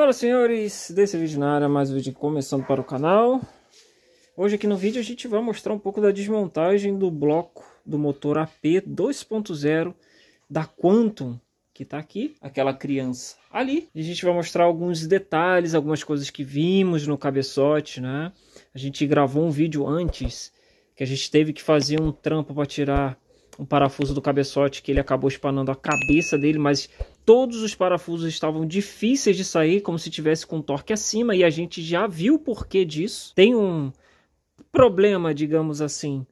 Fala senhores, desse vídeo na área, mais um vídeo começando para o canal Hoje aqui no vídeo a gente vai mostrar um pouco da desmontagem do bloco do motor AP 2.0 da Quantum Que está aqui, aquela criança ali e a gente vai mostrar alguns detalhes, algumas coisas que vimos no cabeçote, né? A gente gravou um vídeo antes que a gente teve que fazer um trampo para tirar um parafuso do cabeçote que ele acabou espanando a cabeça dele, mas Todos os parafusos estavam difíceis de sair, como se tivesse com torque acima, e a gente já viu o porquê disso. Tem um problema, digamos assim,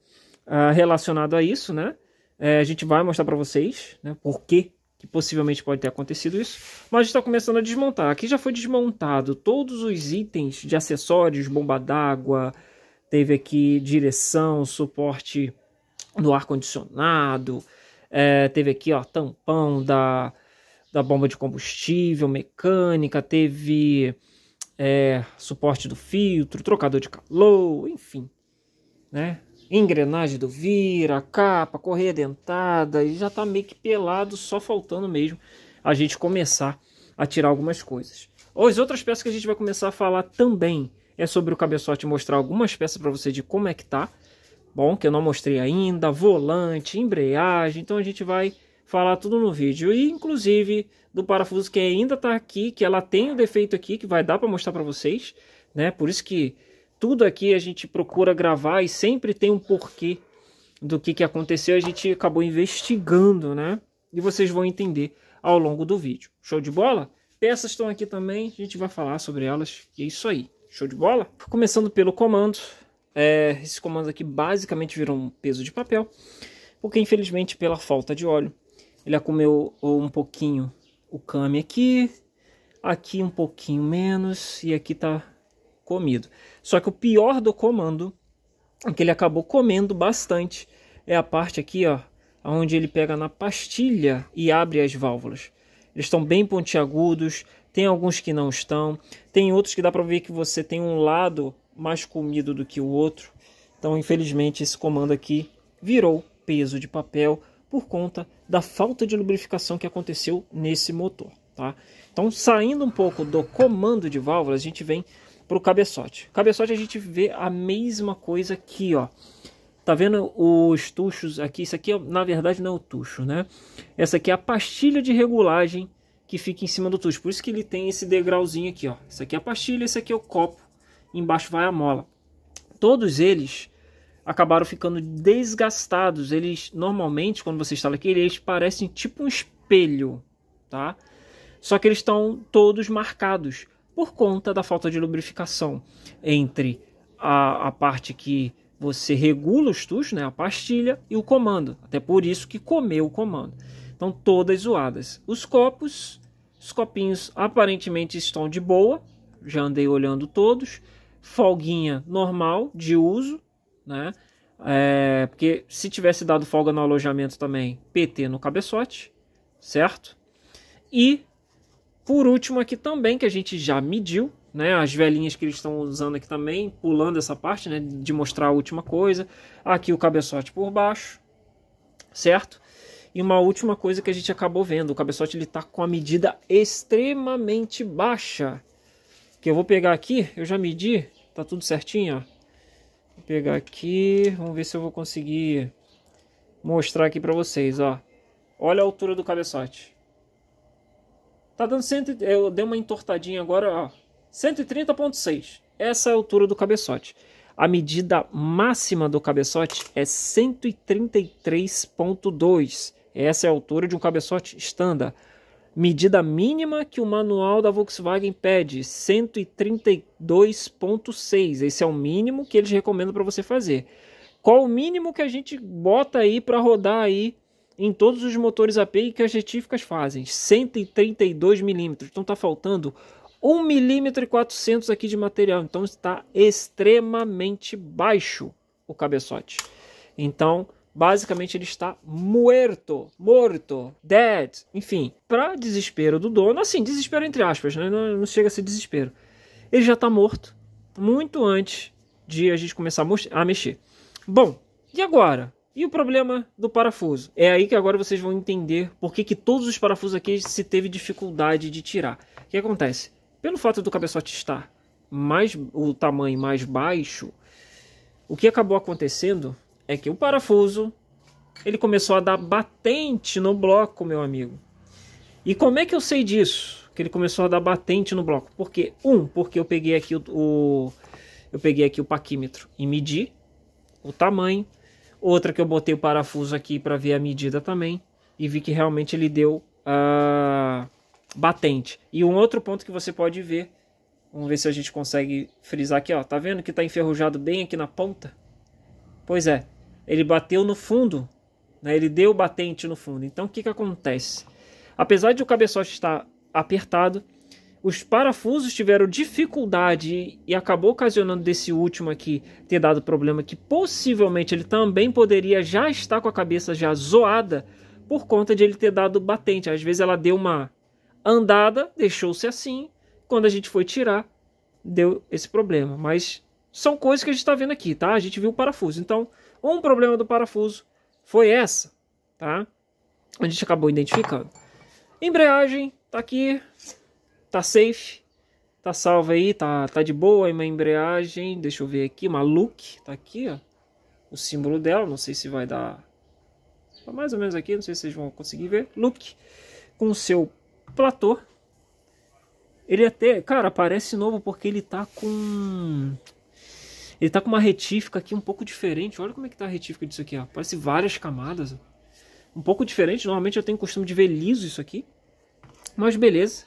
ah, relacionado a isso, né? É, a gente vai mostrar para vocês né, por que que possivelmente pode ter acontecido isso, mas está começando a desmontar. Aqui já foi desmontado todos os itens de acessórios, bomba d'água, teve aqui direção, suporte no ar condicionado, é, teve aqui ó tampão da da bomba de combustível, mecânica, teve é, suporte do filtro, trocador de calor, enfim, né? Engrenagem do vira, capa, correia dentada, e já tá meio que pelado, só faltando mesmo a gente começar a tirar algumas coisas. As outras peças que a gente vai começar a falar também é sobre o cabeçote mostrar algumas peças para você de como é que tá. Bom, que eu não mostrei ainda, volante, embreagem, então a gente vai falar tudo no vídeo e inclusive do parafuso que ainda está aqui, que ela tem o defeito aqui, que vai dar para mostrar para vocês, né? Por isso que tudo aqui a gente procura gravar e sempre tem um porquê do que, que aconteceu, a gente acabou investigando, né? E vocês vão entender ao longo do vídeo. Show de bola? Peças estão aqui também, a gente vai falar sobre elas e é isso aí. Show de bola? Começando pelo comando. É, esse comando aqui basicamente virou um peso de papel, porque infelizmente pela falta de óleo ele comeu um pouquinho o kami aqui, aqui um pouquinho menos e aqui tá comido. Só que o pior do comando que ele acabou comendo bastante. É a parte aqui, ó, onde ele pega na pastilha e abre as válvulas. Eles estão bem pontiagudos, tem alguns que não estão, tem outros que dá para ver que você tem um lado mais comido do que o outro. Então, infelizmente, esse comando aqui virou peso de papel por conta da falta de lubrificação que aconteceu nesse motor. Tá? Então, saindo um pouco do comando de válvulas, a gente vem para o cabeçote. Cabeçote a gente vê a mesma coisa aqui, ó. Tá vendo os tuchos aqui? Isso aqui, na verdade, não é o tucho, né? Essa aqui é a pastilha de regulagem que fica em cima do tucho. Por isso que ele tem esse degrauzinho aqui, ó. Isso aqui é a pastilha, esse aqui é o copo. Embaixo vai a mola. Todos eles acabaram ficando desgastados. Eles normalmente, quando você instala aqui, eles parecem tipo um espelho, tá? Só que eles estão todos marcados por conta da falta de lubrificação entre a, a parte que você regula os tuchos, né, a pastilha e o comando. Até por isso que comeu o comando. Então todas zoadas. Os copos, os copinhos aparentemente estão de boa. Já andei olhando todos. Folguinha normal de uso, né? É, porque se tivesse dado folga no alojamento também, PT no cabeçote, certo? E por último aqui também, que a gente já mediu, né? As velhinhas que eles estão usando aqui também, pulando essa parte, né? De mostrar a última coisa. Aqui o cabeçote por baixo, certo? E uma última coisa que a gente acabou vendo, o cabeçote ele tá com a medida extremamente baixa. Que eu vou pegar aqui, eu já medi, tá tudo certinho, ó. Vou pegar aqui, vamos ver se eu vou conseguir mostrar aqui para vocês, ó. Olha a altura do cabeçote. Tá dando cento, eu dei uma entortadinha agora, ó. 130.6. Essa é a altura do cabeçote. A medida máxima do cabeçote é 133.2. Essa é a altura de um cabeçote standard medida mínima que o manual da Volkswagen pede, 132.6. Esse é o mínimo que eles recomendam para você fazer. Qual o mínimo que a gente bota aí para rodar aí em todos os motores AP que as retíficas fazem? 132 milímetros. Então está faltando 1 milímetro e 400 aqui de material. Então está extremamente baixo o cabeçote. Então, Basicamente, ele está muerto, morto, dead, enfim. Para desespero do dono, assim, desespero entre aspas, né? não, não chega a ser desespero. Ele já está morto muito antes de a gente começar a mexer. Bom, e agora? E o problema do parafuso? É aí que agora vocês vão entender por que, que todos os parafusos aqui se teve dificuldade de tirar. O que acontece? Pelo fato do cabeçote estar mais o tamanho mais baixo, o que acabou acontecendo é que o parafuso ele começou a dar batente no bloco, meu amigo. E como é que eu sei disso? Que ele começou a dar batente no bloco? Porque um, porque eu peguei aqui o, o eu peguei aqui o paquímetro e medi o tamanho. Outra que eu botei o parafuso aqui para ver a medida também e vi que realmente ele deu a ah, batente. E um outro ponto que você pode ver, vamos ver se a gente consegue frisar aqui, ó, tá vendo que tá enferrujado bem aqui na ponta? Pois é, ele bateu no fundo, né? ele deu batente no fundo. Então o que, que acontece? Apesar de o cabeçote estar apertado, os parafusos tiveram dificuldade e acabou ocasionando desse último aqui ter dado problema que possivelmente ele também poderia já estar com a cabeça já zoada por conta de ele ter dado batente. Às vezes ela deu uma andada, deixou-se assim, quando a gente foi tirar, deu esse problema. Mas são coisas que a gente está vendo aqui, tá? A gente viu o parafuso. Então, um problema do parafuso foi essa, tá? A gente acabou identificando. Embreagem, tá aqui, tá safe, tá salva aí, tá, tá de boa. aí Uma embreagem, deixa eu ver aqui, uma Look, tá aqui, ó. O símbolo dela, não sei se vai dar... Tá mais ou menos aqui, não sei se vocês vão conseguir ver. Look, com seu platô. Ele até, cara, parece novo porque ele tá com ele tá com uma retífica aqui um pouco diferente. Olha como é que tá a retífica disso aqui, ó. Parece várias camadas. Um pouco diferente. Normalmente eu tenho costume de ver liso isso aqui. Mas beleza.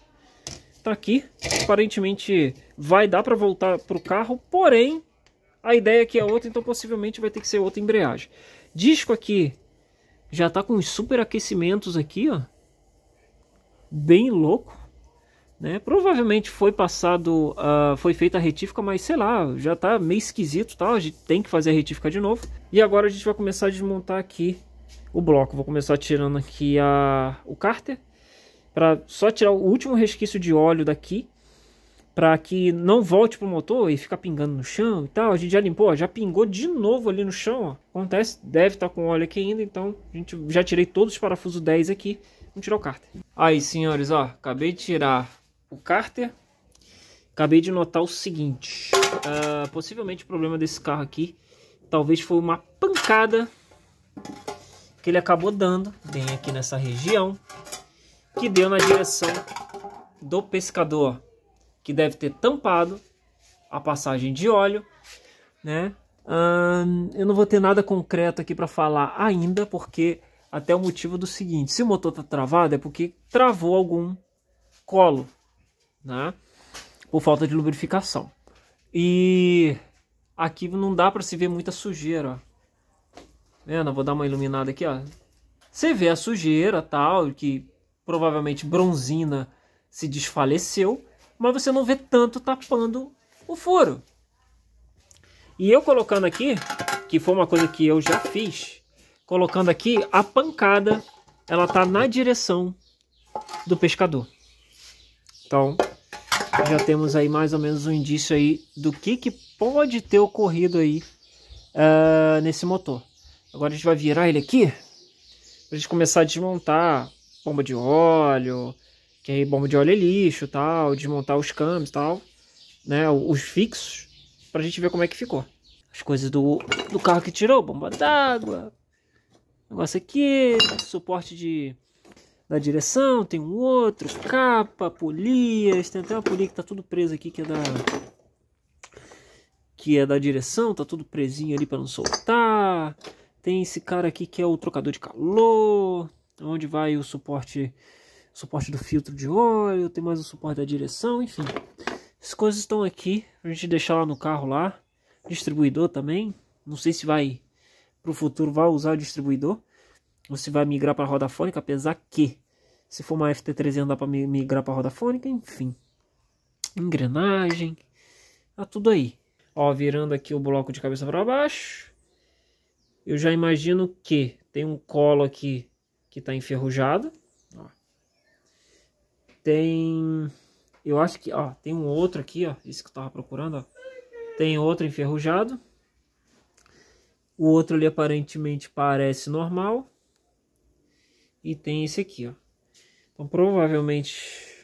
Tá aqui. Aparentemente vai dar para voltar pro carro, porém a ideia aqui é outra, então possivelmente vai ter que ser outra embreagem. Disco aqui já tá com os superaquecimentos aqui, ó. Bem louco. Né? Provavelmente foi passado, uh, foi feita a retífica, mas sei lá, já tá meio esquisito, tá? A gente tem que fazer a retífica de novo. E agora a gente vai começar a desmontar aqui o bloco. Vou começar tirando aqui a, o cárter, para só tirar o último resquício de óleo daqui, para que não volte pro motor e ficar pingando no chão e tal. A gente já limpou, ó, já pingou de novo ali no chão, ó. Acontece, deve estar tá com óleo aqui ainda, então a gente já tirei todos os parafusos 10 aqui. Vamos tirar o cárter. Aí, senhores, ó, acabei de tirar o cárter, acabei de notar o seguinte. Uh, possivelmente o problema desse carro aqui, talvez foi uma pancada que ele acabou dando, bem aqui nessa região, que deu na direção do pescador, que deve ter tampado a passagem de óleo, né? Ah, eu não vou ter nada concreto aqui para falar ainda, porque até o motivo do seguinte: se o motor está travado é porque travou algum colo, né? Por falta de lubrificação. E aqui não dá para se ver muita sujeira, ó. Vendo? Vou dar uma iluminada aqui, ó. Você vê a sujeira, tal, que provavelmente bronzina se desfaleceu, mas você não vê tanto tapando o furo. E eu colocando aqui, que foi uma coisa que eu já fiz, colocando aqui a pancada, ela tá na direção do pescador. Então, já temos aí mais ou menos um indício aí do que, que pode ter ocorrido aí uh, nesse motor. Agora a gente vai virar ele aqui para a gente começar a desmontar bomba de óleo, que aí bomba de óleo é lixo tal, desmontar os câmbios tal, né, os fixos, para a gente ver como é que ficou. As coisas do, do carro que tirou, bomba d'água, negócio aqui, né, suporte de da direção, tem um outro, capa, polias, tem até uma polia que tá tudo preso aqui que é da que é da direção, tá tudo presinho ali para não soltar. Tem esse cara aqui que é o trocador de calor, onde vai o suporte suporte do filtro de óleo, tem mais o suporte da direção, enfim. As coisas estão aqui, a gente deixar lá no carro lá. Distribuidor também, não sei se vai pro futuro vai usar o distribuidor, você vai migrar para a roda fônica, apesar que se for uma FT300 dá para migrar para a roda fônica, enfim. Engrenagem, tá tudo aí. Ó, virando aqui o bloco de cabeça para baixo, eu já imagino que tem um colo aqui que está enferrujado. Ó. Tem, eu acho que, ó, tem um outro aqui, ó, isso que eu estava procurando, ó. Tem outro enferrujado. O outro ali aparentemente parece normal e tem esse aqui, ó. Então provavelmente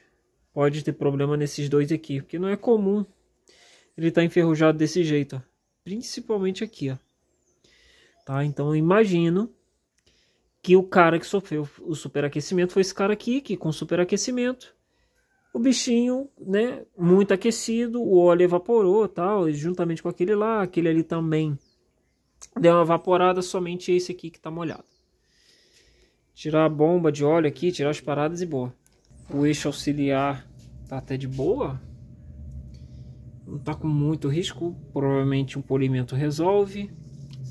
pode ter problema nesses dois aqui, porque não é comum ele tá enferrujado desse jeito, ó. Principalmente aqui, ó. Tá? Então eu imagino que o cara que sofreu o superaquecimento foi esse cara aqui, que com superaquecimento o bichinho, né, muito aquecido, o óleo evaporou, tal, juntamente com aquele lá, aquele ali também deu uma evaporada, somente esse aqui que tá molhado. Tirar a bomba de óleo aqui, tirar as paradas e boa. O eixo auxiliar tá até de boa. Não tá com muito risco. Provavelmente um polimento resolve.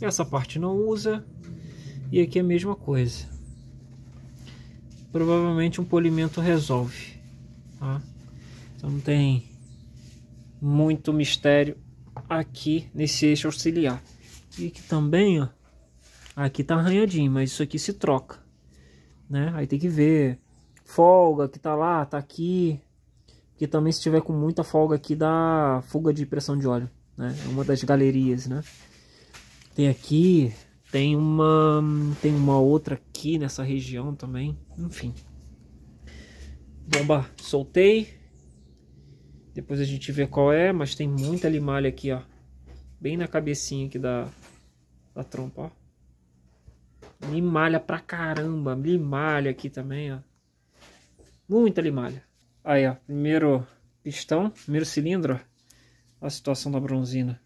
Essa parte não usa. E aqui é a mesma coisa. Provavelmente um polimento resolve. Tá? Então não tem muito mistério aqui nesse eixo auxiliar. E aqui também, ó. Aqui tá arranhadinho, mas isso aqui se troca né? Aí tem que ver. Folga que tá lá, tá aqui. que também se tiver com muita folga aqui dá fuga de pressão de óleo, né? É uma das galerias, né? Tem aqui, tem uma tem uma outra aqui nessa região também, enfim. Bomba, soltei. Depois a gente vê qual é, mas tem muita limalha aqui, ó. Bem na cabecinha aqui da, da trompa, ó. Limalha pra caramba. Limalha aqui também, ó. Muita limalha. Aí, ó. Primeiro pistão, primeiro cilindro. a situação da bronzina.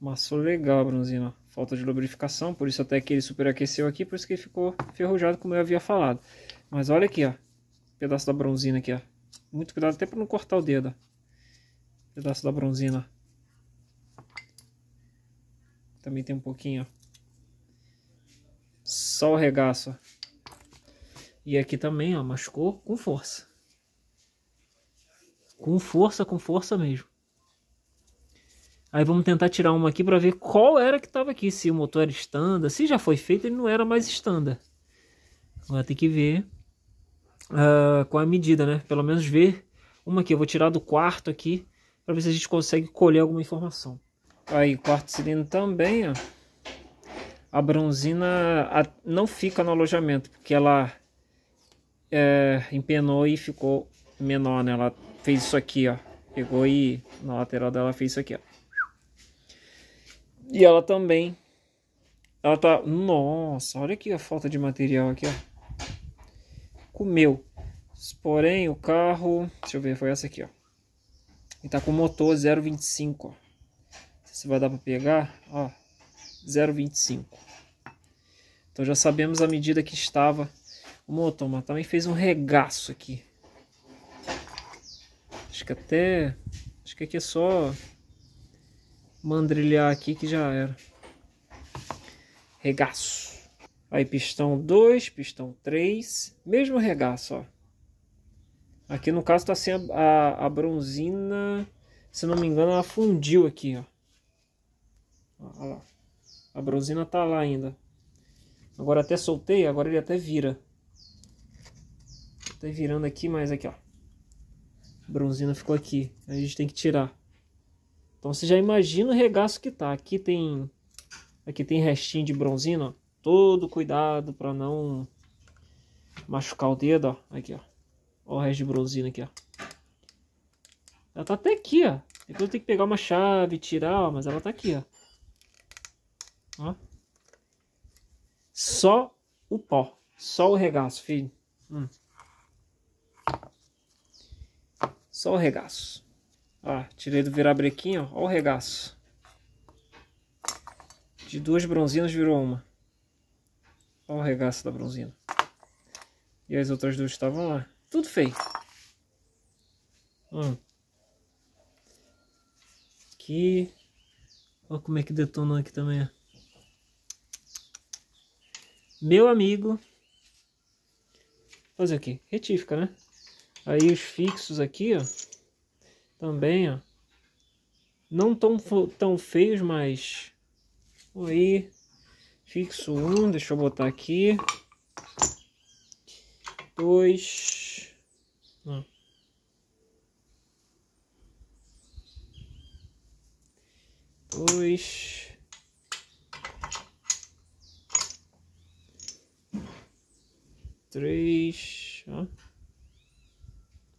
Massou legal a bronzina. Falta de lubrificação, por isso até que ele superaqueceu aqui, por isso que ele ficou ferrujado, como eu havia falado. Mas olha aqui, ó. Pedaço da bronzina aqui, ó. Muito cuidado até para não cortar o dedo, ó. Pedaço da bronzina, também tem um pouquinho. Só o regaço. E aqui também, ó, machucou com força. Com força, com força mesmo. Aí vamos tentar tirar uma aqui para ver qual era que estava aqui. Se o motor era estanda, se já foi feito, ele não era mais estanda. Agora tem que ver uh, qual é a medida, né? Pelo menos ver uma aqui. Eu vou tirar do quarto aqui para ver se a gente consegue colher alguma informação. Aí, quarto cilindro também, ó. A bronzina a, não fica no alojamento, porque ela é, empenou e ficou menor, né? Ela fez isso aqui, ó. Pegou e na lateral dela fez isso aqui, ó. E ela também... Ela tá... Nossa, olha aqui a falta de material aqui, ó. Comeu. Porém, o carro... Deixa eu ver, foi essa aqui, ó. E tá com motor 0,25, ó se vai dar para pegar, ó, 0,25. Então já sabemos a medida que estava. O mas também fez um regaço aqui. Acho que até... Acho que aqui é só mandrilhar aqui que já era. Regaço. Aí pistão 2, pistão 3. Mesmo regaço, ó. Aqui no caso tá sem a, a, a bronzina. Se não me engano, ela fundiu aqui, ó. Olha lá. A bronzina tá lá ainda. Agora até soltei, agora ele até vira. Tá virando aqui, mas aqui, ó. A bronzina ficou aqui. A gente tem que tirar. Então você já imagina o regaço que tá. Aqui tem aqui tem restinho de bronzina, ó. Todo cuidado para não machucar o dedo, ó. Aqui, ó. Ó o resto de bronzina aqui, ó. Ela tá até aqui, ó. Depois é eu tenho que pegar uma chave, tirar, ó, mas ela tá aqui, ó. Ó. Só o pó. Só o regaço, filho. Hum. Só o regaço. Ó, tirei do virabrequinho, ó, ó o regaço. De duas bronzinas virou uma. Ó o regaço da bronzina. E as outras duas estavam lá. Tudo feio. Hum. Aqui. Ó como é que detonou aqui também, ó. Meu amigo. Fazer o quê? Retífica, né? Aí os fixos aqui, ó. Também, ó. Não tão, tão feios, mas... Aí. Fixo um, deixa eu botar aqui. Dois. Não. Dois. três. Ó.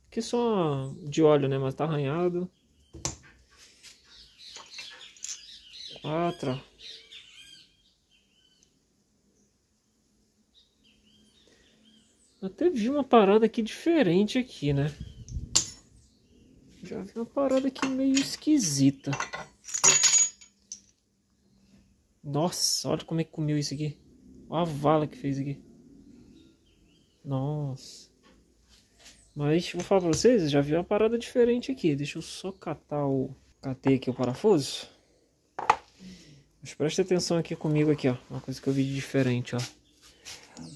Aqui só de óleo, né? Mas tá arranhado. Quatro. até vi uma parada aqui diferente aqui, né? Já vi uma parada aqui meio esquisita. Nossa, olha como é que comeu isso aqui. Olha a vala que fez aqui. Nossa. Mas vou falar pra vocês, já vi uma parada diferente aqui. Deixa eu só catar o. Catei aqui o parafuso. Mas presta atenção aqui comigo aqui, ó. Uma coisa que eu vi de diferente, ó.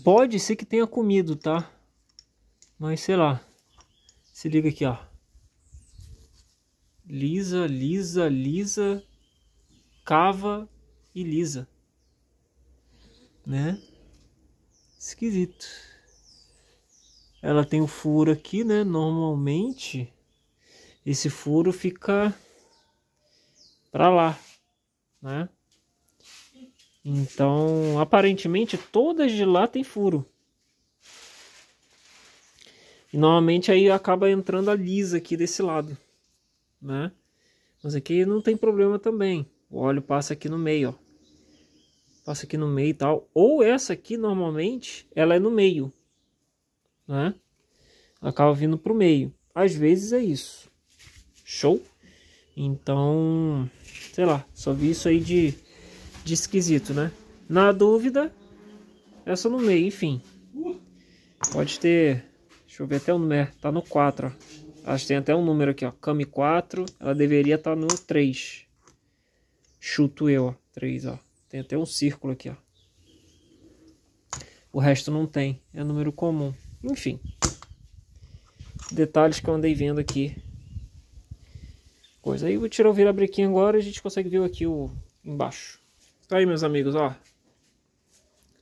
Pode ser que tenha comido, tá? Mas sei lá. Se liga aqui, ó. Lisa, lisa, lisa. Cava e lisa. Né? Esquisito ela tem o um furo aqui, né? Normalmente esse furo fica para lá, né? Então, aparentemente todas de lá tem furo. E normalmente aí acaba entrando a lisa aqui desse lado, né? Mas aqui não tem problema também. O óleo passa aqui no meio, ó. Passa aqui no meio e tal. Ou essa aqui, normalmente, ela é no meio né? Acaba vindo para o meio. Às vezes é isso. Show? Então, sei lá, só vi isso aí de, de esquisito, né? Na dúvida, essa é no meio, enfim. Pode ter, deixa eu ver até o número, é, tá no 4, ó. que tem até um número aqui, ó, Cami 4, ela deveria estar tá no 3. Chuto eu, ó, 3, ó. Tem até um círculo aqui, ó. O resto não tem, é número comum. Enfim, detalhes que eu andei vendo aqui. Coisa aí, vou tirar o virabrequim agora e a gente consegue ver aqui o embaixo. Tá aí, meus amigos, ó.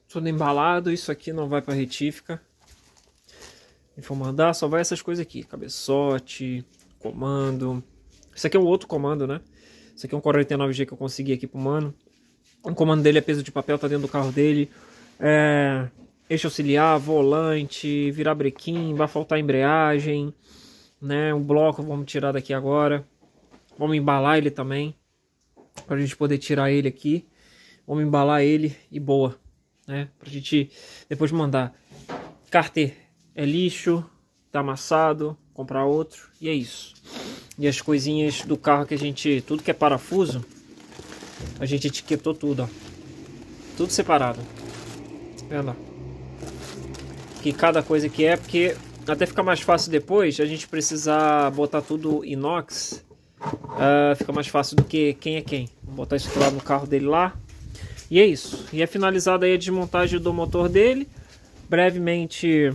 Tudo embalado, isso aqui não vai para retífica. Vou mandar, só vai essas coisas aqui, cabeçote, comando. Isso aqui é um outro comando, né? Isso aqui é um 49G que eu consegui aqui pro mano. O comando dele é peso de papel, tá dentro do carro dele. É eixo auxiliar, volante, virabrequim, vai faltar embreagem, né? O bloco vamos tirar daqui agora. Vamos embalar ele também, para a gente poder tirar ele aqui. Vamos embalar ele e boa, né? Para a gente depois mandar. Carter é lixo, tá amassado, comprar outro e é isso. E as coisinhas do carro que a gente, tudo que é parafuso, a gente etiquetou tudo, ó. Tudo separado. Vendo, ó aqui cada coisa que é, porque até fica mais fácil depois a gente precisar botar tudo inox. Uh, fica mais fácil do que quem é quem. Vou botar isso lá no carro dele lá. E é isso. E é finalizada aí a desmontagem do motor dele. Brevemente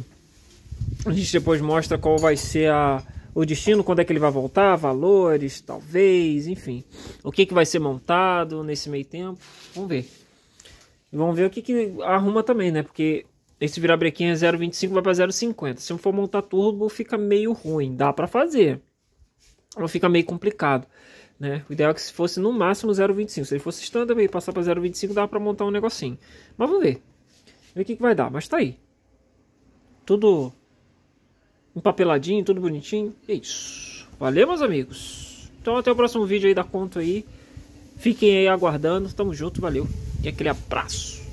a gente depois mostra qual vai ser a, o destino, quando é que ele vai voltar, valores, talvez, enfim. O que, que vai ser montado nesse meio tempo. Vamos ver. vamos ver o que, que arruma também, né? Porque esse virabrequim é 0,25, vai para 0,50. Se eu for montar turbo, fica meio ruim. Dá para fazer. Não fica meio complicado. Né? O ideal é que se fosse no máximo 0,25. Se ele fosse standard e passar para 0,25, dá para montar um negocinho. Mas vamos ver. Ver o que, que vai dar. Mas tá aí. Tudo empapeladinho, tudo bonitinho. É isso. Valeu, meus amigos. Então até o próximo vídeo aí da conta aí. Fiquem aí aguardando. Tamo junto, valeu. E aquele abraço.